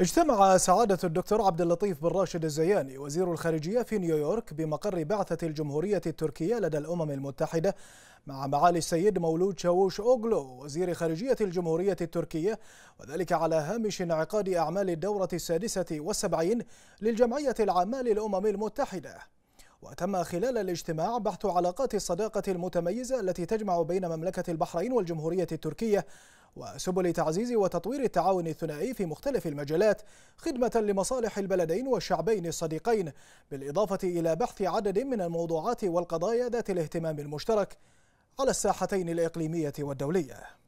اجتمع سعادة الدكتور عبد اللطيف بن راشد الزياني وزير الخارجية في نيويورك بمقر بعثة الجمهورية التركية لدى الأمم المتحدة مع معالي السيد مولود شاووش أوغلو وزير خارجية الجمهورية التركية وذلك على هامش انعقاد أعمال الدورة السادسة والسبعين للجمعية العامة للأمم المتحدة وتم خلال الاجتماع بحث علاقات الصداقة المتميزة التي تجمع بين مملكة البحرين والجمهورية التركية وسبل تعزيز وتطوير التعاون الثنائي في مختلف المجالات خدمة لمصالح البلدين والشعبين الصديقين بالإضافة إلى بحث عدد من الموضوعات والقضايا ذات الاهتمام المشترك على الساحتين الإقليمية والدولية